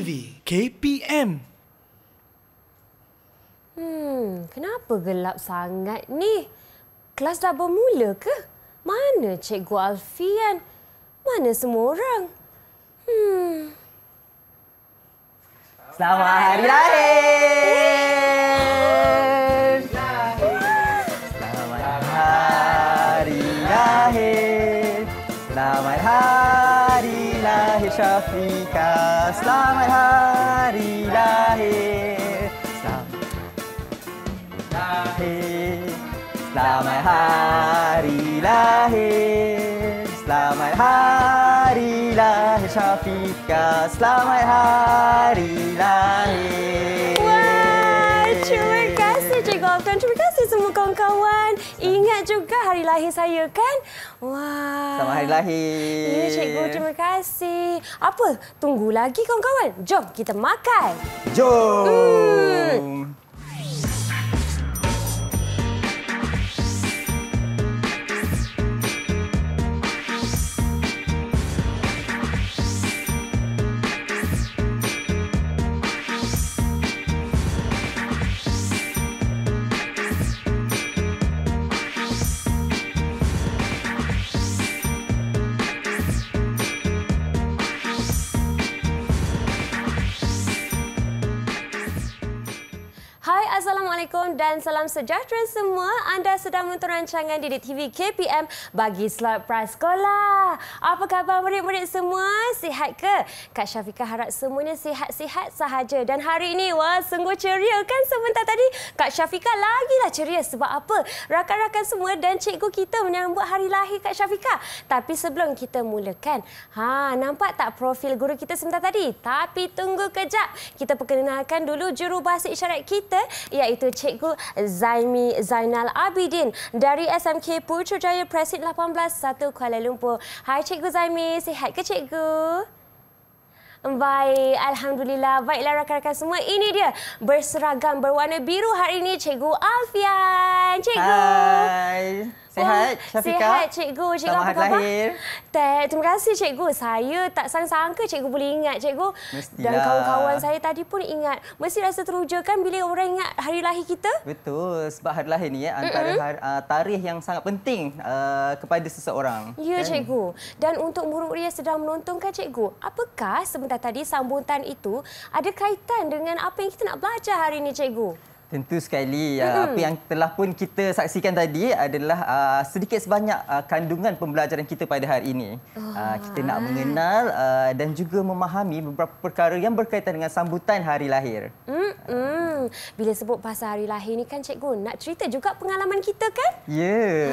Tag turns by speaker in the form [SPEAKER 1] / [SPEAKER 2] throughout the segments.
[SPEAKER 1] sendiri. KPM.
[SPEAKER 2] Hmm, kenapa gelap sangat ni? Kelas dah bermula ke? Mana Cikgu Alfian? Mana semua orang? Hmm. Selamat
[SPEAKER 1] Hari Raya!
[SPEAKER 3] Selamat hari lahir Syafiqah selamat hari
[SPEAKER 1] lahir.
[SPEAKER 3] Selamat hari lahir. Selamat hari lahir Syafiqa. Selamat hari lahir. Wah, terima kasih Cikgu Afgan. Terima kasih semua kawan-kawan
[SPEAKER 2] ingat juga hari lahir saya kan?
[SPEAKER 3] Wah. Selamat hari lahir. Ya, cikgu terima
[SPEAKER 2] kasih. Apa? Tunggu lagi kawan-kawan. Jom kita makan.
[SPEAKER 3] Jom. Hmm.
[SPEAKER 2] Michael. Assalamualaikum dan salam sejahtera semua. Anda sedang menonton rancangan di TV KPM bagi slot prasekolah. Apa khabar murid-murid semua? Sihat ke? Kak Syafiqah harap semuanya sihat-sihat sahaja. Dan hari ini, wah sungguh ceria kan sebentar tadi. Kak lagi lah ceria sebab apa? Rakan-rakan semua dan cikgu kita menyambut hari lahir Kak Syafiqah. Tapi sebelum kita mulakan, ha, nampak tak profil guru kita sebentar tadi? Tapi tunggu kejap. Kita perkenalkan dulu juru jurubahasa isyarat kita iaitu cik. Cikgu Zaimi Zainal Abidin dari SMK Putrajaya Presid 18 satu Kuala Lumpur. Hai Cikgu Zaimi, sihat ke Cikgu? Baik, Alhamdulillah. Baiklah rakan-rakan semua. Ini dia berseragam berwarna biru hari ini, Cikgu Alfian. Cikgu. Hai.
[SPEAKER 3] Sihat, Syafiqah? Sihat, cikgu.
[SPEAKER 2] cikgu Selamat hari lahir. Teh, terima kasih, cikgu. Saya tak sangka-sangka cikgu boleh ingat, cikgu.
[SPEAKER 3] Mestilah. Dan kawan-kawan saya
[SPEAKER 2] tadi pun ingat. Mesti rasa teruja kan bila orang ingat hari lahir kita?
[SPEAKER 3] Betul. Sebab hari lahir ni ya, antara mm -hmm. tarikh yang sangat penting uh, kepada seseorang. Ya, kan? cikgu.
[SPEAKER 2] Dan untuk murid-murid yang sedang menonton, kan, cikgu, apakah sebentar tadi sambutan itu ada kaitan dengan apa yang kita nak belajar hari ini, cikgu?
[SPEAKER 3] Tentu sekali ah, hmm. apa yang telah pun kita saksikan tadi adalah uh, sedikit sebanyak uh, kandungan pembelajaran kita pada hari ini. Oh.
[SPEAKER 2] Uh, kita nak
[SPEAKER 3] mengenal uh, dan juga memahami beberapa perkara yang berkaitan dengan sambutan hari lahir.
[SPEAKER 2] Hmm. Uh. Memang bila sebut pasal hari lahir ni kan cikgu nak cerita juga pengalaman kita kan?
[SPEAKER 3] Ya.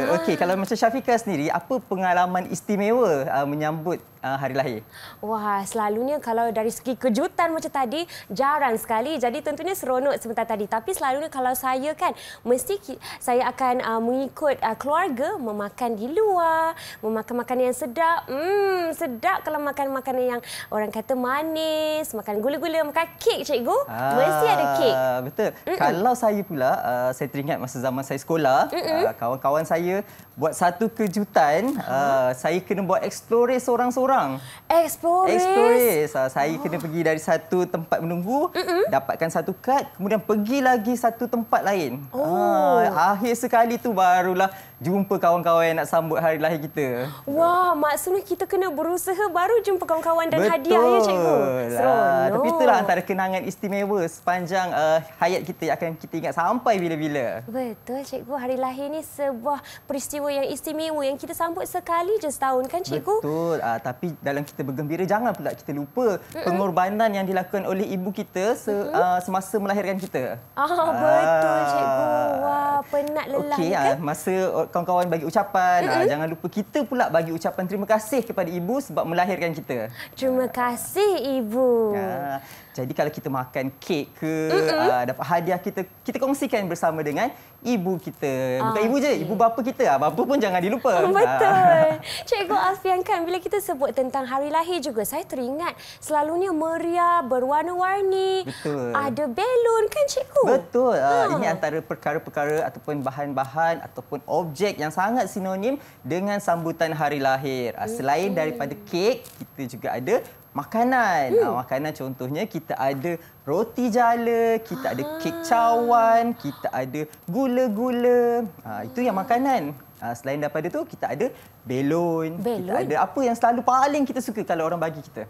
[SPEAKER 3] Yeah. Ha. Okey kalau macam Syafika sendiri apa pengalaman istimewa uh, menyambut uh, hari lahir?
[SPEAKER 2] Wah, selalunya kalau dari segi kejutan macam tadi jarang sekali jadi tentunya seronok sebentar tadi tapi selalunya kalau saya kan mesti saya akan uh, mengikut uh, keluarga memakan di luar, memakan makanan yang sedap. Hmm, sedap kalau makan makanan yang orang kata manis, makan gula-gula, makan kek cikgu. Ha. Mesti ada kek.
[SPEAKER 3] Ah, betul. Mm-mm. Kalau saya pula, uh, saya teringat masa zaman saya sekolah, uh, kawan-kawan saya buat satu kejutan, uh, saya kena buat eksploris seorang-seorang.
[SPEAKER 1] Eksploris? Eksploris.
[SPEAKER 3] Uh, saya oh. kena pergi dari satu tempat menunggu, Mm-mm. dapatkan satu kad, kemudian pergi lagi satu tempat lain.
[SPEAKER 1] Oh. Uh,
[SPEAKER 3] akhir sekali tu barulah jumpa kawan-kawan nak sambut hari lahir kita.
[SPEAKER 2] Wah, maksudnya kita kena berusaha baru jumpa kawan-kawan dan betul. hadiah ya, cikgu? Betul. Uh, tapi itulah
[SPEAKER 3] antara kenangan istimewa sepanjang uh, hayat kita yang akan kita ingat sampai bila-bila.
[SPEAKER 2] Betul, Cikgu. Hari lahir ni sebuah peristiwa yang istimewa yang kita sambut sekali je setahun, kan Cikgu?
[SPEAKER 3] Betul. Uh, tapi dalam kita bergembira, jangan pula kita lupa mm -mm. pengorbanan yang dilakukan oleh ibu kita se mm -hmm. uh, semasa melahirkan kita.
[SPEAKER 2] Ah, uh. Betul, Cikgu. Wah, penat lelah. Okey, kan? uh,
[SPEAKER 3] masa kawan-kawan bagi ucapan, mm -mm. Uh, jangan lupa kita pula bagi ucapan terima kasih kepada ibu sebab melahirkan kita. Terima kasih, Ibu. Uh, jadi kalau kita makan kek ke... Mm -mm. Uh, Ah, dapat hadiah kita kita kongsikan bersama dengan ibu kita. Bukan ah, ibu je, ibu bapa kita. Ah, bapa pun jangan dilupa. Oh, betul. Ah.
[SPEAKER 2] Cikgu Alfian kan bila kita sebut tentang hari lahir juga saya teringat selalunya meriah, berwarna-warni. Ada belun kan cikgu?
[SPEAKER 3] Betul. Ha. Ini antara perkara-perkara ataupun bahan-bahan ataupun objek yang sangat sinonim dengan sambutan hari lahir. Selain daripada kek, kita juga ada makanan. Hmm. Ah, makanan contohnya kita ada roti jala, kita ada kek ah. cawan, kita ada gula-gula. Ah, itu yang makanan. Selain daripada tu, kita ada belon. belon. Kita ada apa yang selalu paling kita suka kalau orang bagi kita?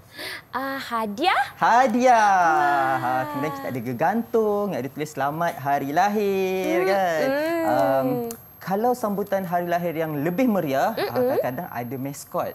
[SPEAKER 3] Uh,
[SPEAKER 2] hadiah.
[SPEAKER 3] Hadiah. Ha, kemudian kita ada gegantung, ada tulis selamat hari lahir. Hmm. Kan? Hmm. Um, kalau sambutan hari lahir yang lebih meriah, kadang-kadang hmm. ada maskot.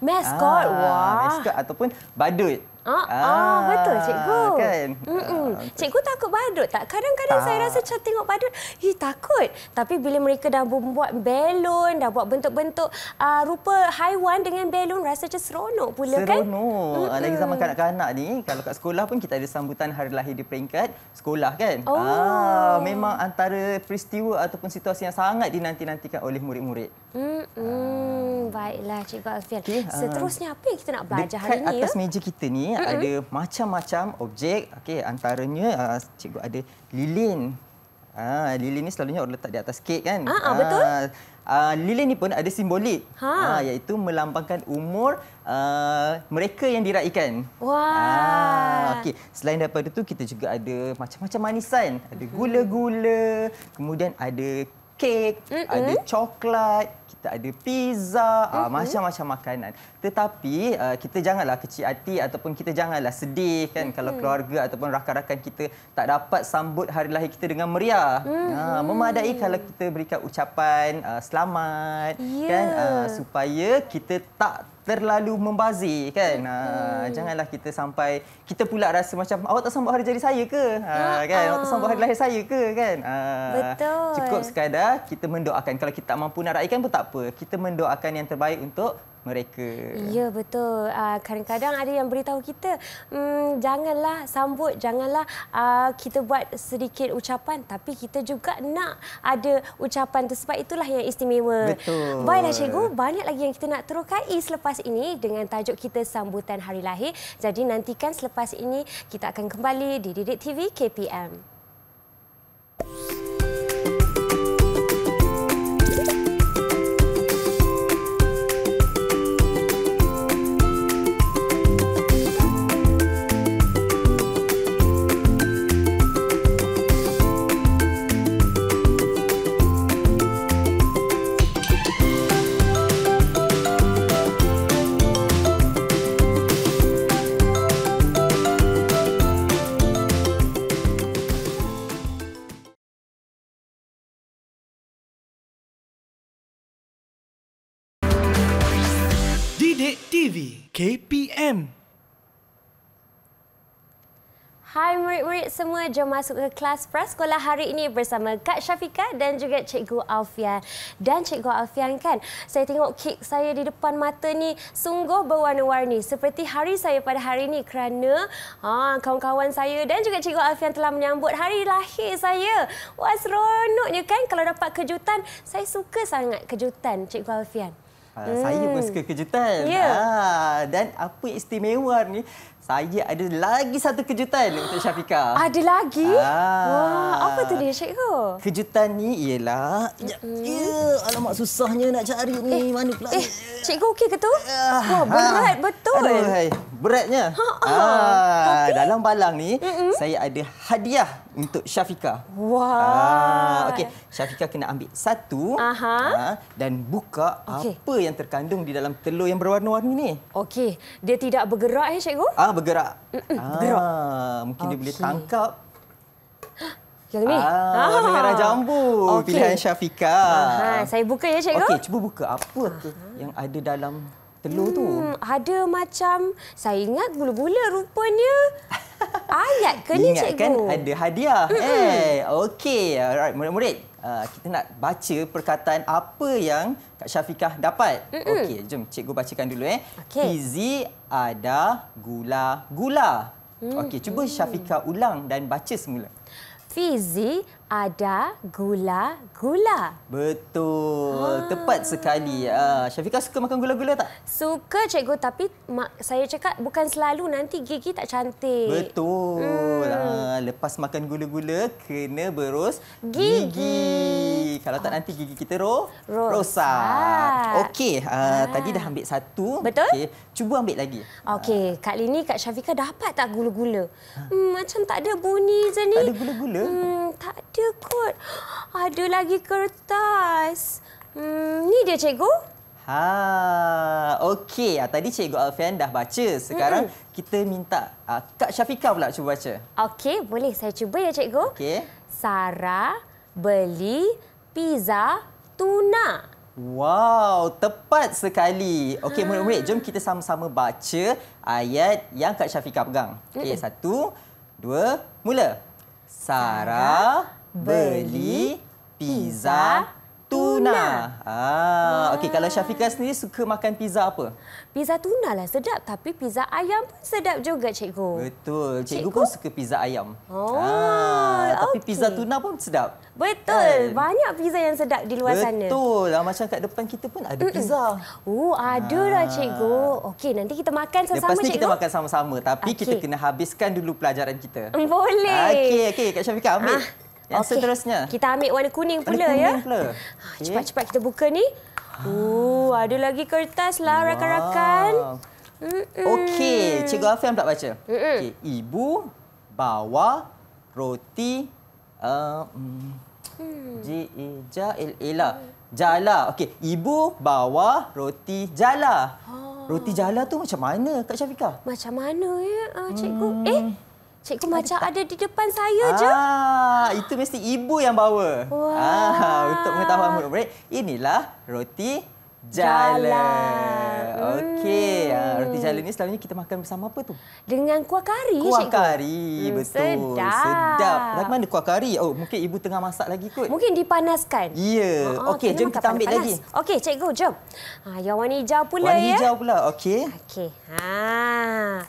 [SPEAKER 2] Mascot. Ah, Wah. Mascot
[SPEAKER 3] ataupun badut.
[SPEAKER 2] Oh, oh ah, betul cikgu. Kan? Mm -mm. Cikgu takut badut tak? Kadang-kadang saya rasa macam tengok badut, hi takut. Tapi bila mereka dah buat belon, dah buat bentuk-bentuk uh, rupa haiwan dengan belon, rasa macam seronok
[SPEAKER 3] pula seronok. kan? Seronok. Mm -mm. Lagi zaman kanak-kanak ni, kalau kat sekolah pun kita ada sambutan hari lahir di peringkat sekolah kan? Oh. Ah, memang antara peristiwa ataupun situasi yang sangat dinanti-nantikan oleh murid-murid.
[SPEAKER 2] Mm -mm. ah. Baiklah cikgu Alfian. Okay, Seterusnya apa yang kita nak belajar hari ini? Dekat atas ya?
[SPEAKER 3] meja kita ni, ada macam-macam objek. Okey, antaranya uh, cikgu ada lilin. Ah, uh, lilin ni selalunya orang letak di atas kek kan? Ah, uh, betul. Uh, Uh, lilin ni pun ada simbolik ha. uh, iaitu melambangkan umur uh, mereka yang diraikan.
[SPEAKER 1] Wah.
[SPEAKER 3] Uh, okay. Selain daripada tu, kita juga ada macam-macam manisan. Ada mm-hmm. gula-gula, kemudian ada kek, mm -mm. ada coklat, kita ada pizza, uh-huh. macam-macam makanan. Tetapi uh, kita janganlah kecil hati ataupun kita janganlah sedih kan uh-huh. kalau mhm. keluarga ataupun rakan-rakan kita tak dapat sambut hari lahir kita dengan meriah. Uh-huh. Uh, memadai kalau kita berikan ucapan uh, selamat yeah. kan uh, supaya kita tak terlalu membazir kan hmm. janganlah kita sampai kita pula rasa macam awak tak sambut hari jadi saya ke ha, kan awak tak sambut hari lahir saya ke kan ha, betul cukup sekadar kita mendoakan kalau kita tak mampu nak raikan pun tak apa. Kita mendoakan yang terbaik untuk mereka.
[SPEAKER 2] Ya betul. Ah, kadang-kadang ada yang beritahu kita, mmm, janganlah sambut, janganlah ah, kita buat sedikit ucapan. Tapi kita juga nak ada ucapan itu. Sebab itulah yang istimewa. Betul. Baiklah cikgu, banyak lagi yang kita nak terukai selepas ini dengan tajuk kita Sambutan Hari Lahir. Jadi nantikan selepas ini kita akan kembali di Didik TV KPM. Thank you.
[SPEAKER 1] TV KPM.
[SPEAKER 2] Hai murid-murid semua, jom masuk ke kelas prasekolah hari ini bersama Kak Syafiqah dan juga Cikgu Alfian. Dan Cikgu Alfian kan, saya tengok kek saya di depan mata ni sungguh berwarna-warni. Seperti hari saya pada hari ini kerana ha, kawan-kawan saya dan juga Cikgu Alfian telah menyambut hari lahir saya. Wah seronoknya kan kalau dapat kejutan, saya suka sangat kejutan Cikgu Alfian.
[SPEAKER 3] Hmm. Saya pun suka kejutan. Yeah. Ha, dan apa istimewa ni, saya ada lagi satu kejutan untuk Syafika. Ada lagi? Ha. Wah, apa tu dia,
[SPEAKER 2] Cikgu?
[SPEAKER 3] Kejutan ni ialah...
[SPEAKER 2] Hmm. Ya,
[SPEAKER 3] alamak, susahnya nak cari ni. Eh, Mana
[SPEAKER 2] pula? Eh, Cikgu okey ke tu? Ah, Wah, berat ha. betul. Aduh, hai
[SPEAKER 3] beratnya. Ha, ha. Ah, okay. Dalam balang ni mm -mm. saya ada hadiah untuk Syafika. Wah. Okey, Syafika kena ambil satu Aha. Ah, dan buka okay. apa yang terkandung di dalam telur yang berwarna-warni ni. Okey, dia tidak bergerak eh cikgu? Ah bergerak. Mm -mm. Ah mungkin okay. dia boleh tangkap.
[SPEAKER 2] Yang ni. Ah, warna ah. merah jambu
[SPEAKER 3] okay. pilihan Syafika. Aha,
[SPEAKER 2] saya buka ya cikgu. Okey,
[SPEAKER 3] cuba buka apa tu yang ada dalam telur hmm, tu?
[SPEAKER 2] Ada macam saya ingat bulu-bulu rupanya. Ayat ke ni cikgu? kan
[SPEAKER 3] ada hadiah. Mm -mm. Eh, hey, okey. Alright, murid-murid. Uh, kita nak baca perkataan apa yang Kak Syafiqah dapat. Mm -mm. Okey, jom cikgu bacakan dulu eh. Okay. Izi ada gula-gula. Okey, cuba Syafiqah ulang dan baca semula.
[SPEAKER 2] Fizi ada gula gula.
[SPEAKER 3] Betul. Ha. Tepat sekali. Ha. Syafiqah suka makan gula-gula tak?
[SPEAKER 2] Suka cikgu tapi mak, saya cakap bukan selalu nanti gigi tak cantik.
[SPEAKER 3] Betul. Hmm. Ha. Lepas makan gula-gula kena berus gigi. gigi. Kalau tak nanti gigi kita ro Rose. rosak. Okey. Ha. Ha. Tadi dah ambil satu. Betul. Okay. Cuba ambil lagi.
[SPEAKER 2] Okey. Ha. Kali ini Kak Syafiqah dapat tak gula-gula? Ha. Hmm, macam tak ada bunyi je ni.
[SPEAKER 3] Tak ada gula-gula? Hmm, tak
[SPEAKER 2] ada ada kot. Ada lagi kertas. Hmm, ni dia cikgu.
[SPEAKER 3] Ha, okey. Ah, tadi cikgu Alfian dah baca. Sekarang mm -mm. kita minta ah, Kak Syafika pula cuba baca.
[SPEAKER 2] Okey, boleh saya cuba ya cikgu? Okey. Sarah beli pizza
[SPEAKER 3] tuna. Wow, tepat sekali. Okey, hmm. murid-murid, jom kita sama-sama baca ayat yang Kak Syafika pegang. Okey, mm -mm. satu, dua, mula. Sarah, Sarah beli pizza tuna. Ah, okey kalau ah. Syafika sendiri suka makan pizza apa? Pizza tuna lah sedap tapi pizza ayam pun sedap juga cikgu. Betul. Cikgu, cikgu? pun suka pizza ayam. Oh, ah, tapi okay. pizza tuna pun sedap.
[SPEAKER 2] Betul. Kan? Banyak pizza yang sedap di luar Betul. sana. Betul.
[SPEAKER 3] Lah, macam kat depan kita pun ada pizza. Oh, ada lah ah. cikgu.
[SPEAKER 2] Okey, nanti kita makan sama-sama cikgu. Lepas ni kita
[SPEAKER 3] makan sama-sama tapi okay. kita kena habiskan dulu pelajaran kita.
[SPEAKER 2] Boleh. Okey, okey Kak Syafika ambil. Ah. Yang okay. seterusnya. Kita ambil warna kuning pula warna ya.
[SPEAKER 3] kuning ya. Cepat-cepat
[SPEAKER 2] okay. kita buka ni. Oh, ada lagi kertas lah rakan-rakan. Wow.
[SPEAKER 3] Okey, Cikgu Afian pula baca. Okey, ibu bawa roti a uh, mm, hmm. J E L E L A. Jala. Okey, ibu bawa roti jala. Ah. Roti jala tu macam mana Kak Syafika? Macam mana ya, ah, Cikgu? Hmm. Eh,
[SPEAKER 2] Cikgu macam ada, di depan saya ah, je.
[SPEAKER 3] Itu mesti ibu yang bawa. Ah, Wah. Ah, untuk pengetahuan murid-murid, inilah roti jala. Okey, ah, roti jala hmm. ni selalunya kita makan bersama apa tu? Dengan kuah kari, kuah Cikgu. Kuah kari, hmm, betul. Sedap. sedap. Mana kuah kari? Oh, mungkin ibu tengah masak lagi kot. Mungkin dipanaskan. Ya. Yeah. Oh, ah, okey, jom kita ambil panas. lagi.
[SPEAKER 2] Okey, Cikgu, jom. Ha, yang warna hijau pula warna ya. Warna hijau
[SPEAKER 3] pula, okey. Okey.
[SPEAKER 2] Ha.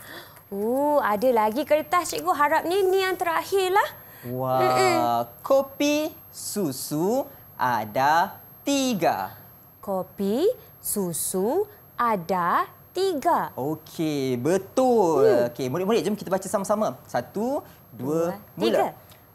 [SPEAKER 2] Oh, ada lagi kertas cikgu. harap ni yang terakhirlah.
[SPEAKER 3] Wah, mm -mm. kopi susu ada tiga.
[SPEAKER 2] Kopi susu ada tiga.
[SPEAKER 3] Okey, betul. Hmm. Okey, murid-murid jom kita baca sama-sama. Satu, dua, dua mula. Tiga.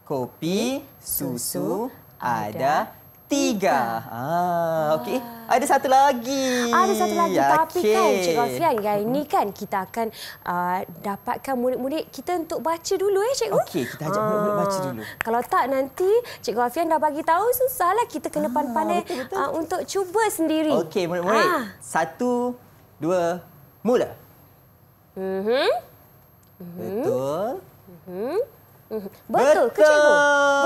[SPEAKER 3] Kopi susu, ada tiga. Ah, okey. Ada satu lagi. Ada satu lagi. Okay. Tapi kan Cik Rafian, yang
[SPEAKER 2] ini kan kita akan uh, dapatkan murid-murid kita untuk baca dulu eh Cikgu. Okey, kita ajak murid-murid baca ah. dulu. Kalau tak nanti Cikgu Rafian dah bagi tahu, susahlah kita kena ah, pandai-pandai
[SPEAKER 3] uh, untuk cuba sendiri. Okey, murid-murid. Ah. Satu, dua, mula. Mm -hmm. Betul. Mm -hmm.
[SPEAKER 2] Betul,
[SPEAKER 3] betul. ke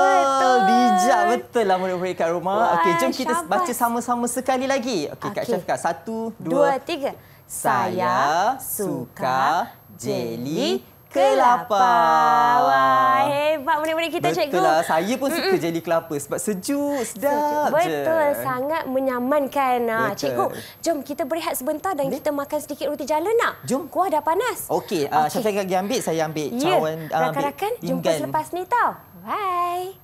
[SPEAKER 3] Betul. Bijak betul lah murid-murid kat rumah. Okay, jom kita baca sama-sama sekali lagi. Okey, okay. Kak Syafiqah. Satu, dua, dua tiga. Saya, saya suka jelly, jelly kelapa. Wah,
[SPEAKER 2] hebat murid-murid kita, Betul cikgu. Betul lah. saya pun suka mm -mm.
[SPEAKER 3] jeli kelapa sebab sejuk, sedap Betul. je. Betul, sangat
[SPEAKER 2] menyamankan. Ah, Betul. Cikgu, jom kita berehat sebentar dan Betul. kita makan sedikit roti jala nak.
[SPEAKER 3] Jom. Kuah dah panas. Okey, uh, ah, okay. Syafiq lagi ambil, saya ambil. Ya, yeah. rakan-rakan, jumpa selepas
[SPEAKER 2] ni tau. Bye.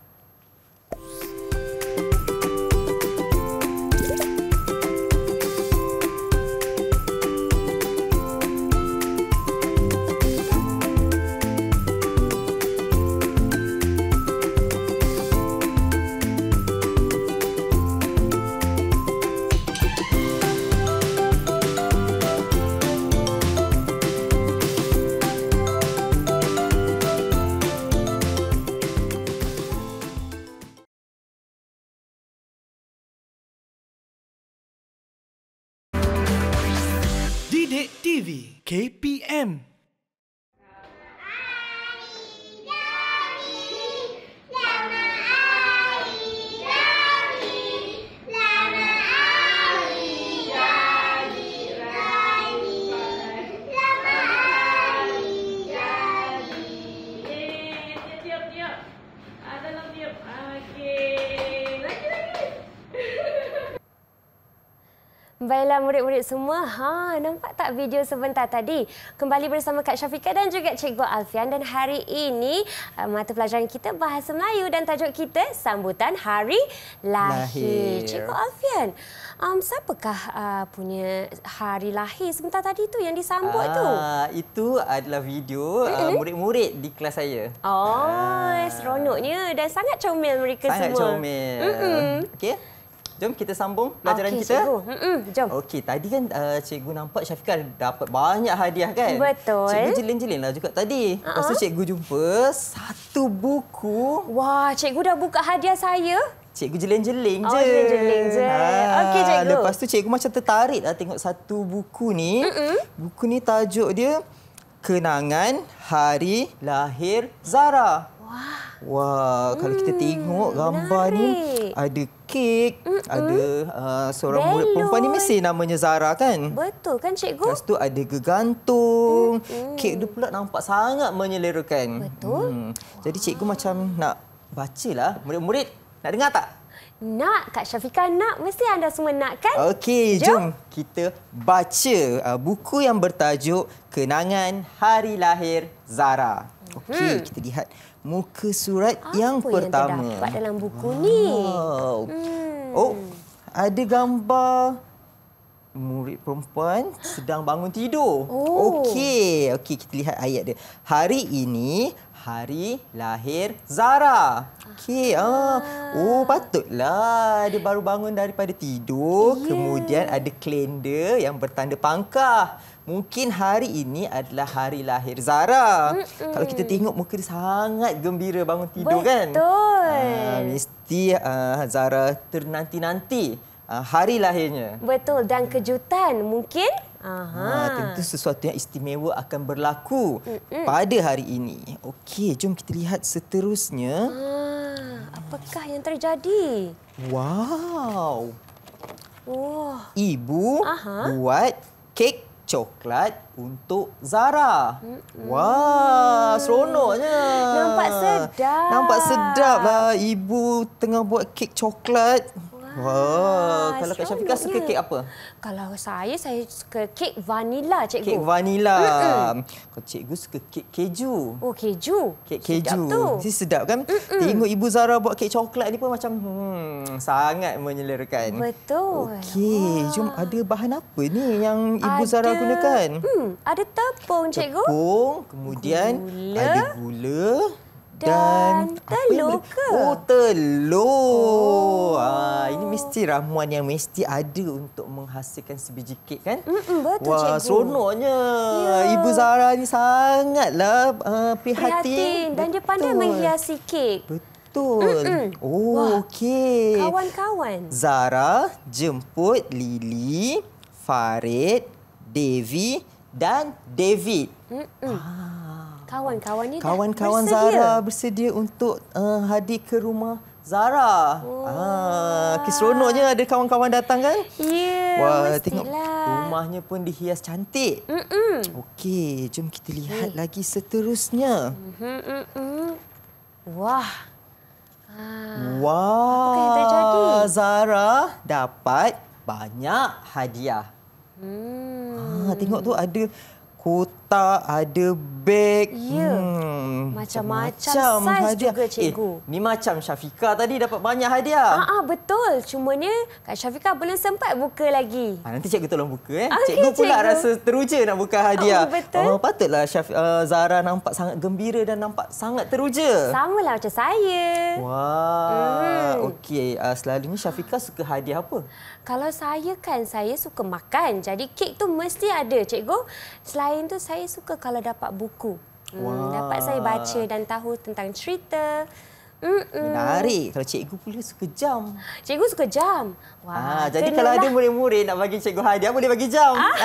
[SPEAKER 2] malam murid-murid semua. Ha, nampak tak video sebentar tadi? Kembali bersama Kak Syafika dan juga Cikgu Alfian dan hari ini uh, mata pelajaran kita Bahasa Melayu dan tajuk kita Sambutan Hari Lahir. lahir. Cikgu Alfian, um, siapakah uh, punya hari lahir sebentar tadi tu yang disambut uh, tu? Ah,
[SPEAKER 3] itu adalah video uh, murid-murid uh, di kelas saya.
[SPEAKER 2] Oh, uh. seronoknya dan sangat comel mereka sangat semua. Sangat comel. Mm -mm.
[SPEAKER 3] Okey. Jom kita sambung pelajaran okay, kita. Cikgu. Mm-mm, jom. Okey, tadi kan uh, cikgu nampak Syafiqah dapat banyak hadiah kan? Betul. Cikgu jelin-jelin lah juga tadi. Uh-huh. Lepas tu cikgu jumpa satu buku.
[SPEAKER 2] Wah, cikgu dah buka hadiah saya.
[SPEAKER 3] Cikgu jeling-jeling oh, je. Oh, jeling-jeling je. Ha. Okey, cikgu. Lepas tu cikgu macam tertarik lah tengok satu buku ni. Mm-mm. Buku ni tajuk dia Kenangan Hari Lahir Zara. Wah. Wah, kalau kita hmm, tengok gambar menarik. ni ada kek, mm -mm. ada uh, seorang Belon. murid perempuan ni mesti namanya Zara kan?
[SPEAKER 2] Betul kan cikgu? Lepas
[SPEAKER 3] tu ada gegantung, mm -mm. kek tu pula nampak sangat menyelerakan. Betul. Hmm. Jadi cikgu Wah. macam nak bacalah murid-murid nak dengar tak? Nak, Kak Syafiqah nak. Mesti anda
[SPEAKER 2] semua nak kan? Okey, jom. jom
[SPEAKER 3] kita baca uh, buku yang bertajuk Kenangan Hari Lahir Zara. Okey, hmm. kita lihat muka surat Apa yang pertama. Apa yang dalam buku wow. ni? Hmm. Oh, ada gambar murid perempuan sedang bangun tidur. Oh. Okey, okey kita lihat ayat dia. Hari ini hari lahir Zara. Okey, ah. ah. oh patutlah dia baru bangun daripada tidur. Yeah. Kemudian ada kalender yang bertanda pangkah. Mungkin hari ini adalah hari lahir Zara. Mm -mm. Kalau kita tengok muka dia sangat gembira bangun tidur Betul. kan? Betul. Uh, ah, mesti uh, Zara ternanti-nanti uh, hari lahirnya.
[SPEAKER 2] Betul dan kejutan mungkin. Aha. Uh, tentu
[SPEAKER 3] sesuatu yang istimewa akan berlaku mm -mm. pada hari ini. Okey, jom kita lihat seterusnya.
[SPEAKER 2] Ah, apakah yang terjadi?
[SPEAKER 3] Wow. Oh. Ibu Aha. buat kek coklat untuk Zara. Hmm. Wah, seronoknya. Nampak sedap. Nampak sedap lah. ibu tengah buat kek coklat. Wah, wow. Ah, kalau Kak Syafiqah suka kek apa?
[SPEAKER 2] Kalau saya, saya suka kek vanila, cikgu. Kek vanila.
[SPEAKER 3] Kalau cikgu suka kek keju. Oh,
[SPEAKER 2] keju.
[SPEAKER 3] Kek keju. Sedap tu. Sedap kan? Mm-mm. Tengok Ibu Zara buat kek coklat ni pun macam hmm, sangat menyelerakan.
[SPEAKER 2] Betul.
[SPEAKER 3] Okey, ah. jom ada bahan apa ni yang Ibu ada, Zara gunakan? Hmm, ada tepung, cikgu. Tepung, kemudian gula. ada gula dan, dan telur ke? Oh, telur. Oh. Ah, ini mesti ramuan yang mesti ada untuk menghasilkan sebiji kek kan? Mm -mm, betul, Wah, cikgu. seronoknya. Yeah. Ibu Zara ni sangatlah uh, prihatin. Dan betul. dia pandai menghiasi kek. Betul. Mm -mm. Oh, okey.
[SPEAKER 2] Kawan-kawan.
[SPEAKER 3] Zara jemput Lily, Farid, Devi dan David.
[SPEAKER 2] Mm -mm. Ah kawan-kawan dia kawan-kawan Zara
[SPEAKER 3] bersedia untuk uh, hadir ke rumah Zara. Oh. Ah, keseronoknya ada kawan-kawan datang kan? Ya. Yeah, Wah, mestilah. tengok rumahnya pun dihias cantik. Mm-mm. Okey, jom kita lihat okay. lagi seterusnya.
[SPEAKER 2] Mm-hmm, Wah.
[SPEAKER 3] Ah. Wah. Apa Zara dapat banyak hadiah.
[SPEAKER 1] Hmm. Ah, tengok tu
[SPEAKER 3] ada kotak, ada beg. Ya. Hmm. Macam-macam saiz hadiah. juga cikgu. Eh, ni macam Syafika tadi dapat banyak hadiah. Ha
[SPEAKER 2] ah betul. cuma Cumanya Kak Syafika belum sempat buka lagi.
[SPEAKER 3] Ha, nanti cikgu tolong buka eh. Okay, cikgu pula cikgu. rasa teruja nak buka hadiah. Oh, betul. Oh, patutlah Syaf uh, Zara nampak sangat gembira dan nampak sangat teruja.
[SPEAKER 2] Sama lah macam saya.
[SPEAKER 3] Wah. Hmm. Okey, uh, selalunya Syafika suka hadiah apa?
[SPEAKER 2] Kalau saya kan saya suka makan. Jadi kek tu mesti ada cikgu. Selain lain tu saya suka kalau dapat buku. Hmm, wow. Dapat saya baca dan tahu tentang cerita. Mm-mm. Menarik. Kalau cikgu pula suka jam. Cikgu suka jam. Wah. Ah, jadi kalau ada lah.
[SPEAKER 3] murid-murid nak bagi cikgu hadiah boleh bagi jam. kita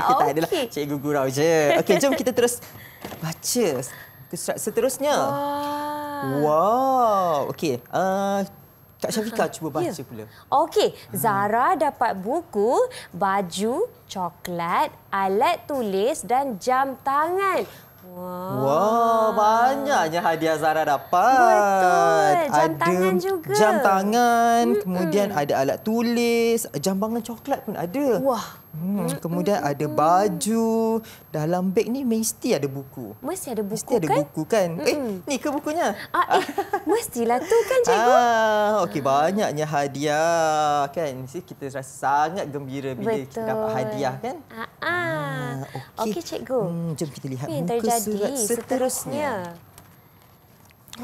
[SPEAKER 3] ah, okay. adalah cikgu gurau je. Okey, jom kita terus baca seterusnya. Wow. wow. Okey. Uh, Kak Syafiqah cuba baca yeah. pula.
[SPEAKER 2] Okey, hmm. Zara ha. dapat buku, baju, coklat, alat tulis dan jam tangan. Wah,
[SPEAKER 3] wow. wow, banyaknya hadiah Zara dapat. Betul, jam ada tangan juga. Jam tangan, mm -mm. kemudian ada alat tulis, jambangan coklat pun ada. Wah. Hmm. Kemudian hmm. ada baju. Dalam beg ni mesti ada buku. Mesti ada buku mesti kan? buku kan? Hmm. Eh, ni ke bukunya? Ah, eh,
[SPEAKER 2] mestilah tu kan cikgu.
[SPEAKER 3] Ah, Okey, banyaknya hadiah kan? Kita rasa sangat gembira bila Betul. kita dapat hadiah kan? Ah, ah. ah okey, okay, cikgu. Hmm, jom kita lihat Ini muka surat seterusnya. seterusnya.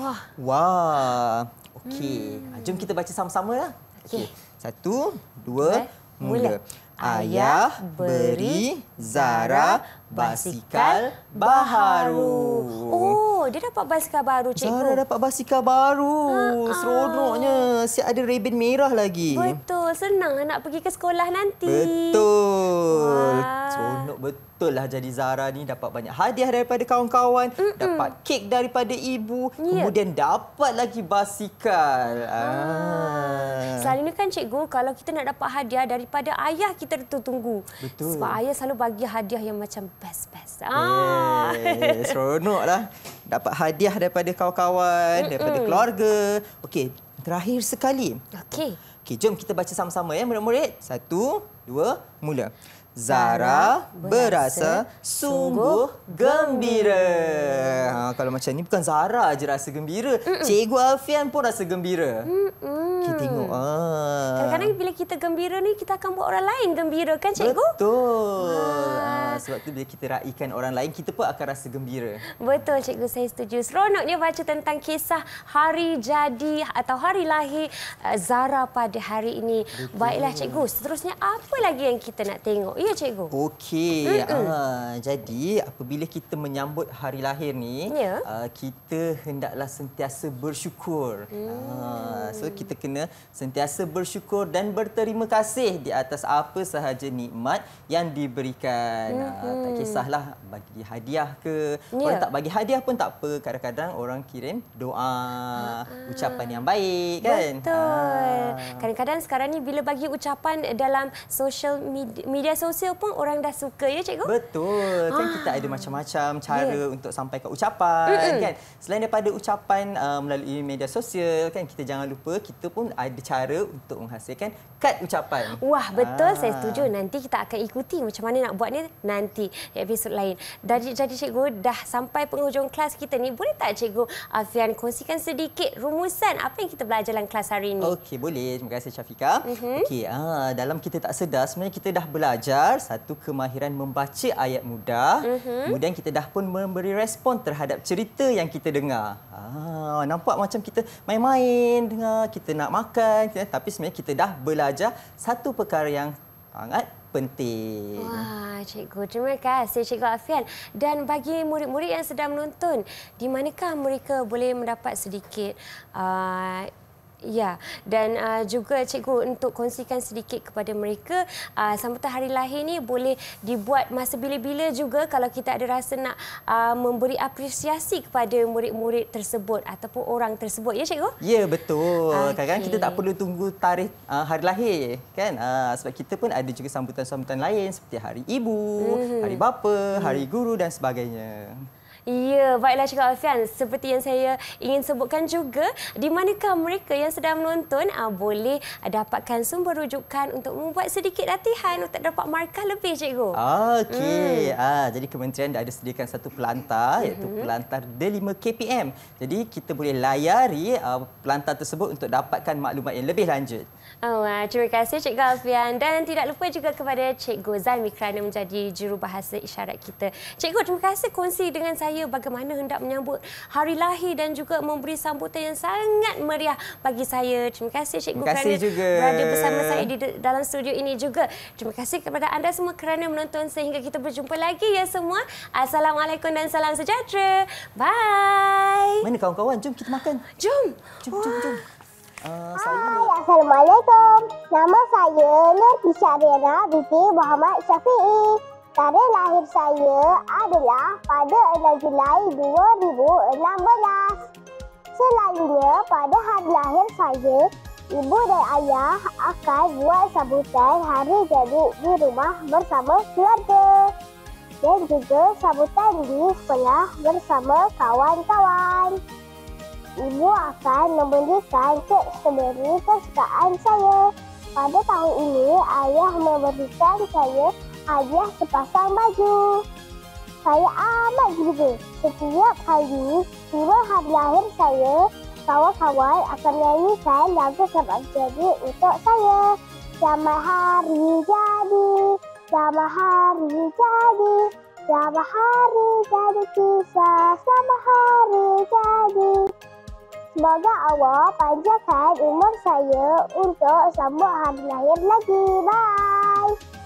[SPEAKER 3] Wah. Wah. Okey, hmm. jom kita baca sama-sama lah. Okey. Okay. Satu, dua, okay. mula. mula. Ayah beri Zara basikal baharu. Oh, dia dapat basikal baru, cikgu. Zara dapat basikal baru. Seronoknya. Siap ada ribbon merah lagi.
[SPEAKER 2] Betul. Senang lah nak pergi ke sekolah nanti. Betul.
[SPEAKER 3] Seronok betul lah jadi Zara ni. Dapat banyak hadiah daripada kawan-kawan. Mm-mm. Dapat kek daripada ibu. Yeah. Kemudian dapat lagi basikal. Ha. Ah. Ha.
[SPEAKER 2] Selalunya kan, cikgu, kalau kita nak dapat hadiah daripada ayah kita tertunggu. Betul. Sebab ayah selalu bagi hadiah yang macam best best. Ah. Yeah, eh,
[SPEAKER 3] seronok lah. Dapat hadiah daripada kawan-kawan, daripada keluarga. Okey, terakhir sekali. Okey. Okey, jom kita baca sama-sama ya, murid-murid. Satu, dua, mula. Zara berasa sungguh gembira. Ha, kalau macam ni bukan Zara aja rasa gembira. Cikgu Alfian pun rasa gembira.
[SPEAKER 2] Mm-mm. Okey tengok. Hmm.
[SPEAKER 3] Ah. Kadang-kadang
[SPEAKER 2] bila kita gembira ni kita akan buat orang lain gembira kan cikgu?
[SPEAKER 3] Betul. Ah. Ah, sebab tu bila kita raikan orang lain kita pun akan rasa gembira.
[SPEAKER 2] Betul cikgu saya setuju. Seronoknya baca tentang kisah hari jadi atau hari lahir eh, Zara pada hari ini. Betul. Baiklah cikgu, seterusnya apa lagi yang kita nak tengok? Ya cikgu.
[SPEAKER 3] Okey. Ah, jadi apabila kita menyambut hari lahir ni, ya. ah, kita hendaklah sentiasa bersyukur. Hmm. Ah, so kita kena kena sentiasa bersyukur dan berterima kasih di atas apa sahaja nikmat yang diberikan. Mm-hmm. Tak kisahlah bagi hadiah ke, yeah. orang tak bagi hadiah pun tak apa. Kadang-kadang orang kirim doa, uh ucapan yang baik kan?
[SPEAKER 2] Betul. Ha. Kadang-kadang sekarang ni bila bagi ucapan dalam social media, media sosial pun orang dah suka ya cikgu?
[SPEAKER 3] Betul. Kan ah. kita ada macam-macam cara yeah. untuk sampai ke ucapan mm-hmm. kan? Selain daripada ucapan uh, melalui media sosial kan kita jangan lupa kita pun ada cara untuk menghasilkan kad ucapan. Wah, betul. Aa. Saya ah. setuju.
[SPEAKER 2] Nanti kita akan ikuti macam mana nak buat ni nanti di episod lain. Dari jadi cikgu dah sampai penghujung kelas kita ni. Boleh tak cikgu Afian kongsikan sedikit rumusan apa yang kita belajar dalam kelas hari ini? Okey,
[SPEAKER 3] boleh. Terima kasih Syafika. Mm-hmm. Okey, ah, dalam kita tak sedar sebenarnya kita dah belajar satu kemahiran membaca ayat mudah. Mm-hmm. Kemudian kita dah pun memberi respon terhadap cerita yang kita dengar. Ah, nampak macam kita main-main dengar, kita nak makan. Ya? Tapi sebenarnya kita dah belajar satu perkara yang sangat penting.
[SPEAKER 2] Wah, cikgu. Terima kasih, cikgu Afian. Dan bagi murid-murid yang sedang menonton, di manakah mereka boleh mendapat sedikit uh, Ya, dan uh, juga cikgu untuk kongsikan sedikit kepada mereka, uh, sambutan hari lahir ni boleh dibuat masa bila-bila juga kalau kita ada rasa nak uh, memberi apresiasi kepada murid-murid tersebut ataupun orang tersebut, ya cikgu?
[SPEAKER 3] Ya, betul. Kadang-kadang kita tak perlu tunggu tarikh uh, hari lahir, kan? Uh, sebab kita pun ada juga sambutan-sambutan lain seperti hari ibu, mm -hmm. hari bapa, mm. hari hmm. guru dan sebagainya.
[SPEAKER 2] Ya, baiklah Cik Alfian. Seperti yang saya ingin sebutkan juga, di manakah mereka yang sedang menonton aa, ah, boleh dapatkan sumber rujukan untuk membuat sedikit latihan untuk dapat markah lebih, Cikgu.
[SPEAKER 3] Okey. Hmm. Ah, jadi kementerian dah ada sediakan satu pelantar, iaitu mm -hmm. pelantar D5 KPM. Jadi kita boleh layari aa, ah, pelantar tersebut untuk dapatkan maklumat yang lebih lanjut.
[SPEAKER 2] Oh, ah, terima kasih Cikgu Alfian dan tidak lupa juga kepada Cikgu Zaimi kerana menjadi juru bahasa isyarat kita. Cikgu, terima kasih kongsi dengan saya bagaimana hendak menyambut hari lahir dan juga memberi sambutan yang sangat meriah bagi saya. Terima kasih Cikgu terima kasih kerana juga. berada bersama saya di dalam studio ini juga. Terima kasih kepada anda semua kerana menonton sehingga kita berjumpa lagi ya semua. Assalamualaikum dan salam sejahtera. Bye.
[SPEAKER 3] Mana kawan-kawan? Jom kita makan. Jom.
[SPEAKER 1] Jom, jom, jom. jom. Eh, ah, Assalamualaikum. Nama saya Nur Kisarena binti Muhammad Syafi'i. Tarikh lahir saya adalah pada 6 Julai 2016. Selalunya pada hari lahir saya, ibu dan ayah akan buat sambutan hari jadi di rumah bersama keluarga dan juga sambutan di sekolah bersama kawan-kawan ibu akan memberikan cek strawberry kesukaan saya. Pada tahun ini, ayah memberikan saya hadiah sepasang baju. Saya amat gembira. Setiap hari, tiba hari lahir saya, kawan-kawan akan nyanyikan lagu sahabat jadi untuk saya. Selamat hari jadi, selamat hari jadi, selamat hari jadi kisah, selamat hari jadi. Semoga Allah panjangkan umur saya untuk sambut hari lahir lagi. Bye.